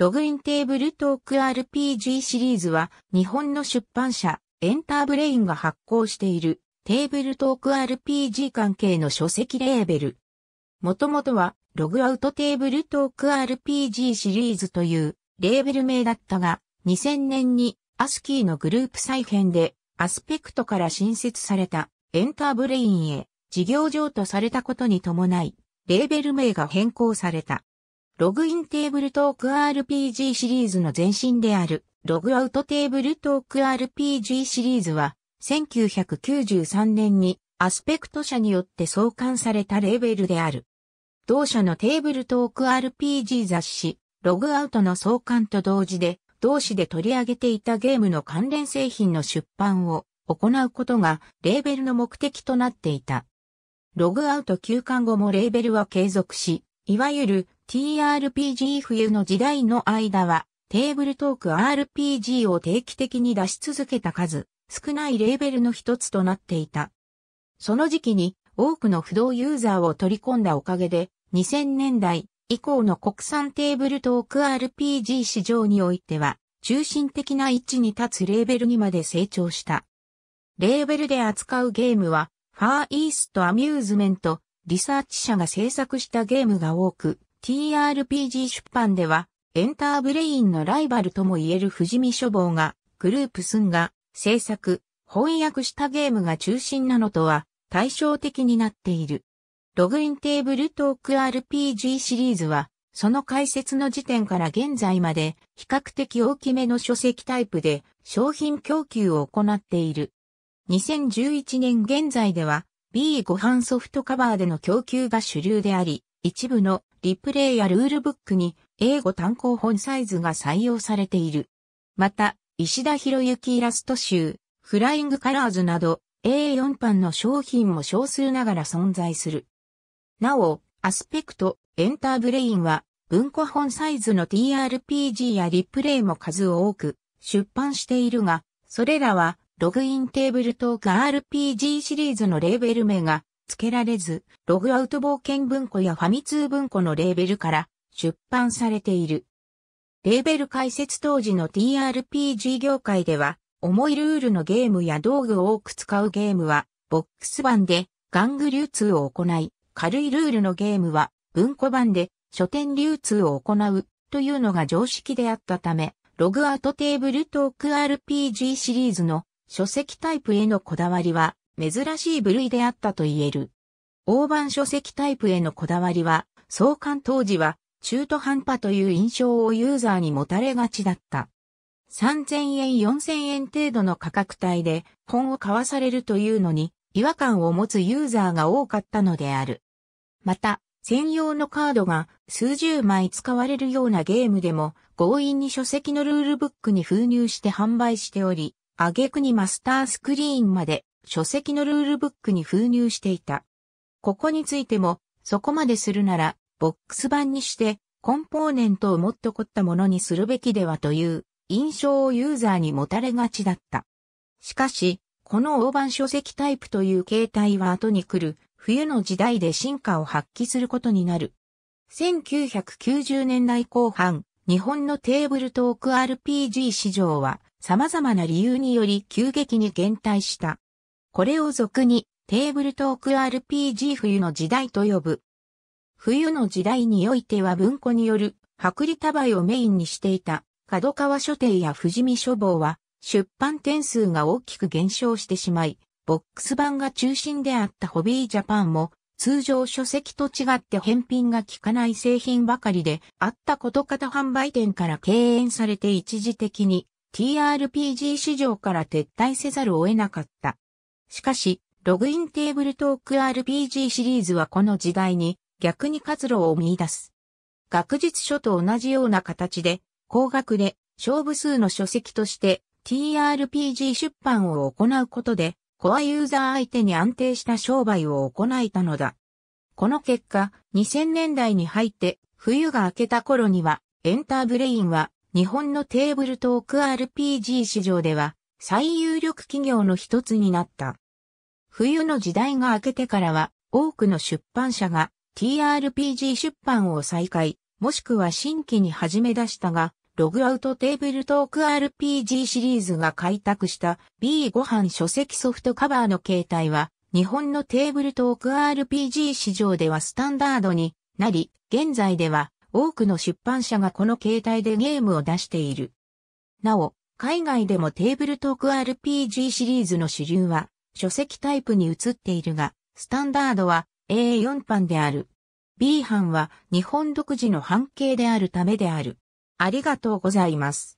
ログインテーブルトーク RPG シリーズは日本の出版社エンターブレインが発行しているテーブルトーク RPG 関係の書籍レーベル。もともとはログアウトテーブルトーク RPG シリーズというレーベル名だったが2000年にアスキーのグループ再編でアスペクトから新設されたエンターブレインへ事業譲渡されたことに伴いレーベル名が変更された。ログインテーブルトーク RPG シリーズの前身である、ログアウトテーブルトーク RPG シリーズは、1993年にアスペクト社によって創刊されたレーベルである。同社のテーブルトーク RPG 雑誌、ログアウトの創刊と同時で、同誌で取り上げていたゲームの関連製品の出版を行うことがレーベルの目的となっていた。ログアウト休刊後もレーベルは継続し、いわゆる TRPG 冬の時代の間は、テーブルトーク RPG を定期的に出し続けた数、少ないレーベルの一つとなっていた。その時期に多くの不動ユーザーを取り込んだおかげで、2000年代以降の国産テーブルトーク RPG 市場においては、中心的な位置に立つレーベルにまで成長した。レーベルで扱うゲームは、ファーイーストアミューズメント、リサーチ社が制作したゲームが多く、TRPG 出版では、エンターブレインのライバルとも言える富士見書房が、グループスンが、制作、翻訳したゲームが中心なのとは、対照的になっている。ログインテーブルトーク RPG シリーズは、その解説の時点から現在まで、比較的大きめの書籍タイプで、商品供給を行っている。2011年現在では、B ご飯ソフトカバーでの供給が主流であり、一部のリプレイやルールブックに英語単行本サイズが採用されている。また、石田博之イラスト集、フライングカラーズなど A4 版の商品も少数ながら存在する。なお、アスペクト、エンターブレインは文庫本サイズの TRPG やリプレイも数多く出版しているが、それらはログインテーブルトーク RPG シリーズのレーベル名が付けられず、ログアウト冒険文庫やファミ通文庫のレーベルから出版されている。レーベル解説当時の TRPG 業界では、重いルールのゲームや道具を多く使うゲームは、ボックス版で玩具流通を行い、軽いルールのゲームは文庫版で書店流通を行うというのが常識であったため、ログアウトテーブルトーク RPG シリーズの書籍タイプへのこだわりは珍しい部類であったと言える。大判書籍タイプへのこだわりは、創刊当時は中途半端という印象をユーザーに持たれがちだった。3000円4000円程度の価格帯で本を買わされるというのに違和感を持つユーザーが多かったのである。また、専用のカードが数十枚使われるようなゲームでも強引に書籍のルールブックに封入して販売しており、挙句にマスタースクリーンまで書籍のルールブックに封入していた。ここについても、そこまでするなら、ボックス版にして、コンポーネントをもっと凝ったものにするべきではという印象をユーザーに持たれがちだった。しかし、この大判書籍タイプという形態は後に来る冬の時代で進化を発揮することになる。1990年代後半、日本のテーブルトーク RPG 市場は様々な理由により急激に減退した。これを俗にテーブルトーク RPG 冬の時代と呼ぶ。冬の時代においては文庫による薄利多売をメインにしていた角川書店や富士見書房は出版点数が大きく減少してしまい、ボックス版が中心であったホビージャパンも通常書籍と違って返品が効かない製品ばかりであったこと方販売店から敬遠されて一時的に TRPG 市場から撤退せざるを得なかった。しかし、ログインテーブルトーク RPG シリーズはこの時代に逆に活路を見出す。学術書と同じような形で、高額で勝負数の書籍として TRPG 出版を行うことで、コアユーザー相手に安定した商売を行えたのだ。この結果、2000年代に入って冬が明けた頃には、エンターブレインは日本のテーブルトーク RPG 市場では最有力企業の一つになった。冬の時代が明けてからは、多くの出版社が TRPG 出版を再開、もしくは新規に始め出したが、ログアウトテーブルトーク RPG シリーズが開拓した b ご飯書籍ソフトカバーの形態は、日本のテーブルトーク RPG 市場ではスタンダードになり、現在では多くの出版社がこの形態でゲームを出している。なお、海外でもテーブルトーク RPG シリーズの主流は書籍タイプに移っているが、スタンダードは A4 版である。B 版は日本独自の半径であるためである。ありがとうございます。